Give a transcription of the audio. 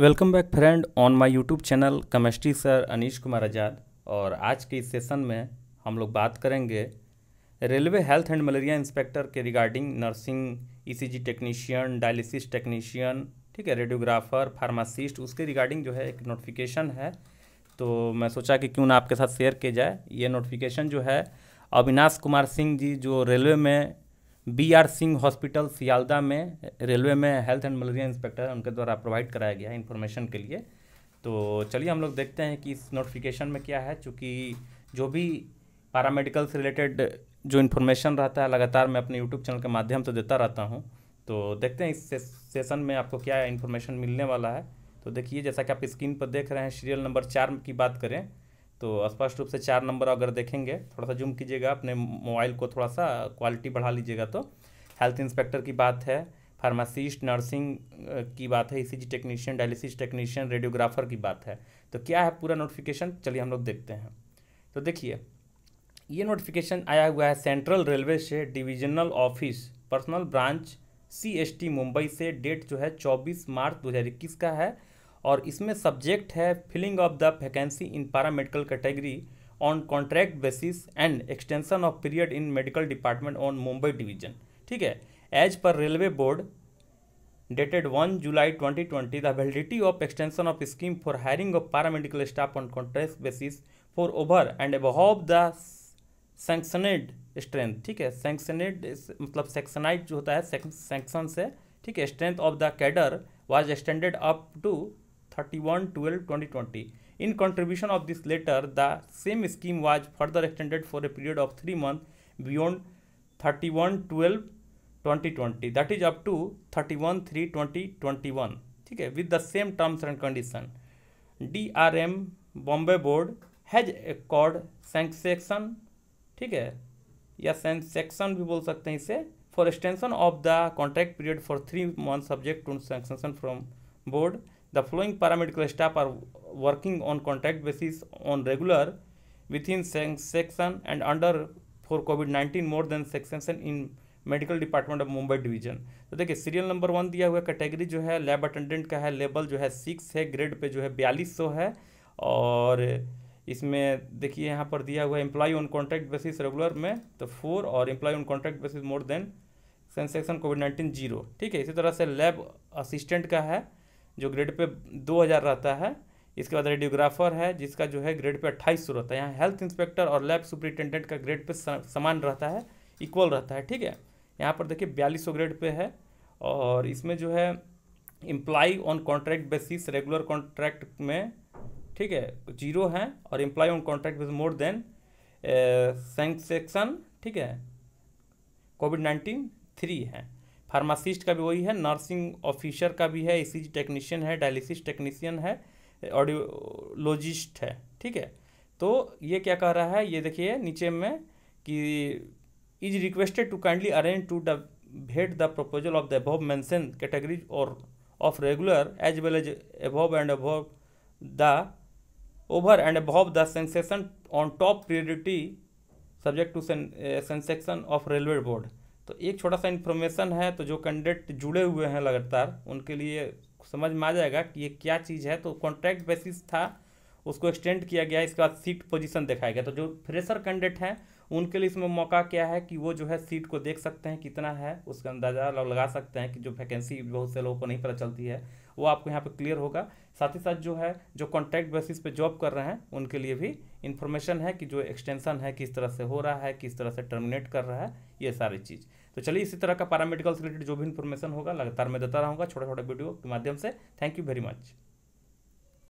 welcome back friend on my YouTube channel chemistry sir Anish Kumar Azad और आज के इस सेशन में हम लोग बात करेंगे railway health and malaria inspector के regarding nursing ECG technician dialysis technician ठीक है रेडियोग्राफर फार्मासिस्ट उसके रिगार्डिंग जो है एक नोटिफिकेशन है तो मैं सोचा कि क्यों ना आपके साथ शेयर किया जाए ये नोटिफिकेशन जो है अविनाश कुमार सिंह जी जो रेलवे में B R Singh hospital Sealdah में रेलवे में हेल्थ एंड मलेरिया इंस्पेक्टर उनके द्वारा प्रोवाइड कराया गया है इन्फॉर्मेशन के लिए तो चलिए हम लोग देखते हैं कि इस नोटिफिकेशन में क्या है चूँकि जो भी पैरामेडिकल से रिलेटेड जो इन्फॉर्मेशन रहता है लगातार मैं अपने यूट्यूब चैनल के माध्यम से देता रहता हूँ तो देखते हैं इस सेशन में आपको क्या इन्फॉर्मेशन मिलने वाला है तो देखिए जैसा कि आप स्क्रीन पर देख रहे हैं सीरियल नंबर चार की बात करें तो स्पष्ट रूप से चार नंबर अगर देखेंगे थोड़ा सा जूम कीजिएगा अपने मोबाइल को थोड़ा सा क्वालिटी बढ़ा लीजिएगा तो हेल्थ इंस्पेक्टर की बात है फार्मासिस्ट नर्सिंग की बात है E technician dialysis technician radiographer की बात है तो क्या है पूरा नोटिफिकेशन चलिए हम लोग देखते हैं तो देखिए ये नोटिफिकेशन आया हुआ है सेंट्रल रेलवे से divisional office personnel branch C S T Mumbai से डेट जो है 24 मार्च 2021 का है और इसमें सब्जेक्ट है filling of the vacancy in paramedical category on contract basis and extension of period in medical department on Mumbai division ठीक है as per railway board dated one July twenty twenty the validity of extension of scheme for hiring of paramedical staff on contract basis for over and above the sanctioned strength ठीक है सेंक्शनेड मतलब सेक्शनाइट जो होता है sanction से ठीक है strength of the cadre was extended up to 31 12 2020 in contribution of this letter the same scheme was further extended for a period of 3 months beyond 31 12 2020 that is up to 31 3 2021 ठीक है with the same terms and condition D R M Bombay board has accord sanction ठीक है या sanction भी बोल सकते हैं इसे for extension of the contract period for three month subject to sanction from board The following paramedical staff are working on basis basis on regular within section and under for COVID-19 more than section in medical department of Mumbai division तो देखिए serial number one दिया हुआ category जो है lab attendant का है label जो है सिक्स है ग्रेड पे जो है बयालीस सौ है और इसमें देखिए यहाँ पर दिया हुआ है employee on contract basis regular में तो फोर और employee on contract basis more than sanction COVID nineteen zero ठीक है इसी तरह से लैब असिस्टेंट का है जो ग्रेड पे दो हज़ार रहता है इसके बाद रेडियोग्राफर है जिसका जो है ग्रेड पे अट्ठाईस सौ रहता है यहाँ हेल्थ इंस्पेक्टर और लैब सुपरिटेंडेंट का ग्रेड पे समान रहता है इक्वल रहता है ठीक है यहाँ पर देखिए बयालीस सौ ग्रेड पे है और इसमें जो है employee on contract basis regular contract में ठीक है जीरो है और employee on contract basis more than sanction ठीक है कोविड नाइन्टीन थ्री है फार्मासिस्ट का भी वही है नर्सिंग ऑफिसर का भी है ई टेक्नीशियन है डायलिसिस टेक्नीशियन है ऑडियोलॉजिस्ट है ठीक है तो ये क्या कह रहा है ये देखिए नीचे में कि is requested to kindly arrange to the vet the proposal of the above mentioned categories और of regular as well as above and above the over and above the sanction on top priority subject to sanction of railway board तो एक छोटा सा information है तो जो candidate जुड़े हुए हैं लगातार उनके लिए समझ में आ जाएगा कि ये क्या चीज़ है तो कॉन्ट्रैक्ट बेसिस था उसको एक्सटेंड किया गया इसके बाद सीट पोजीशन दिखाया गया तो जो फ्रेशर कैंडिडेट हैं उनके लिए इसमें मौका क्या है कि वो जो है सीट को देख सकते हैं कितना है उसका अंदाज़ा लगा सकते हैं कि जो वैकेंसी बहुत से लोगों को नहीं पता चलती है वो आपको यहाँ पे क्लियर होगा साथ ही साथ जो है जो कॉन्ट्रैक्ट बेसिस पे जॉब कर रहे हैं उनके लिए भी इन्फॉर्मेशन है कि जो एक्सटेंशन है किस तरह से हो रहा है किस तरह से टर्मिनेट कर रहा है ये सारी चीज़ तो चलिए इसी तरह का पैरामेडिकल से रिलेटेड जो भी इन्फॉर्मेशन होगा लगातार मैं देता रहूँगा छोटा छोटा वीडियो के माध्यम से थैंक यू वेरी मच